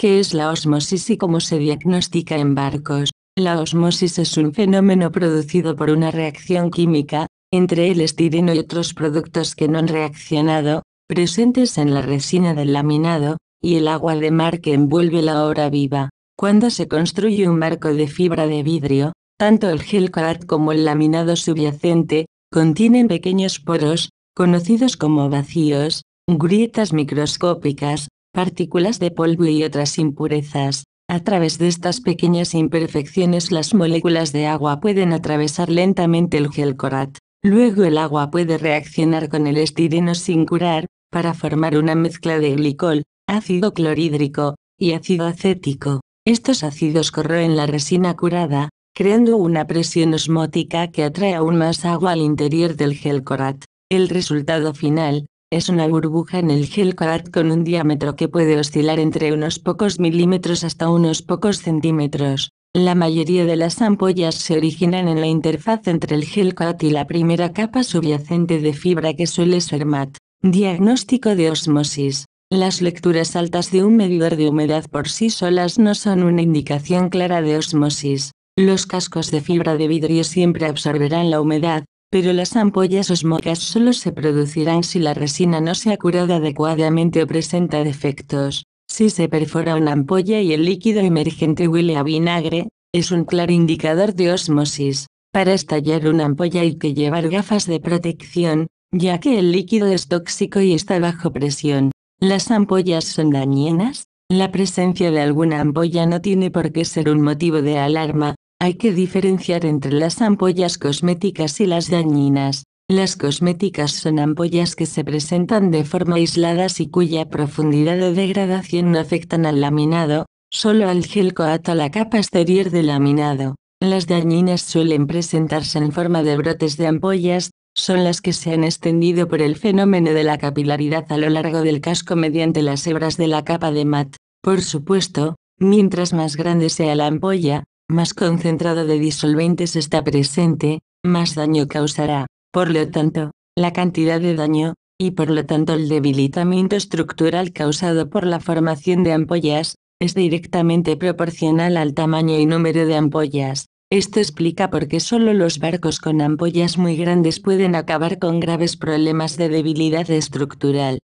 ¿Qué es la osmosis y cómo se diagnostica en barcos? La osmosis es un fenómeno producido por una reacción química, entre el estireno y otros productos que no han reaccionado, presentes en la resina del laminado, y el agua de mar que envuelve la obra viva. Cuando se construye un marco de fibra de vidrio, tanto el gel como el laminado subyacente, contienen pequeños poros, conocidos como vacíos, grietas microscópicas, partículas de polvo y otras impurezas. A través de estas pequeñas imperfecciones las moléculas de agua pueden atravesar lentamente el gelcorat. Luego el agua puede reaccionar con el estireno sin curar, para formar una mezcla de glicol, ácido clorhídrico, y ácido acético. Estos ácidos corroen la resina curada, creando una presión osmótica que atrae aún más agua al interior del gelcorat. El resultado final, es una burbuja en el gel con un diámetro que puede oscilar entre unos pocos milímetros hasta unos pocos centímetros. La mayoría de las ampollas se originan en la interfaz entre el gel y la primera capa subyacente de fibra que suele ser mat. Diagnóstico de osmosis. Las lecturas altas de un medidor de humedad por sí solas no son una indicación clara de osmosis. Los cascos de fibra de vidrio siempre absorberán la humedad, pero las ampollas osmóticas solo se producirán si la resina no se ha curado adecuadamente o presenta defectos. Si se perfora una ampolla y el líquido emergente huele a vinagre, es un claro indicador de osmosis. Para estallar una ampolla hay que llevar gafas de protección, ya que el líquido es tóxico y está bajo presión. Las ampollas son dañinas. La presencia de alguna ampolla no tiene por qué ser un motivo de alarma, hay que diferenciar entre las ampollas cosméticas y las dañinas. Las cosméticas son ampollas que se presentan de forma aisladas y cuya profundidad de degradación no afectan al laminado, solo al gel o a la capa exterior del laminado. Las dañinas suelen presentarse en forma de brotes de ampollas, son las que se han extendido por el fenómeno de la capilaridad a lo largo del casco mediante las hebras de la capa de mat. Por supuesto, mientras más grande sea la ampolla, más concentrado de disolventes está presente, más daño causará, por lo tanto, la cantidad de daño, y por lo tanto el debilitamiento estructural causado por la formación de ampollas, es directamente proporcional al tamaño y número de ampollas. Esto explica por qué solo los barcos con ampollas muy grandes pueden acabar con graves problemas de debilidad estructural.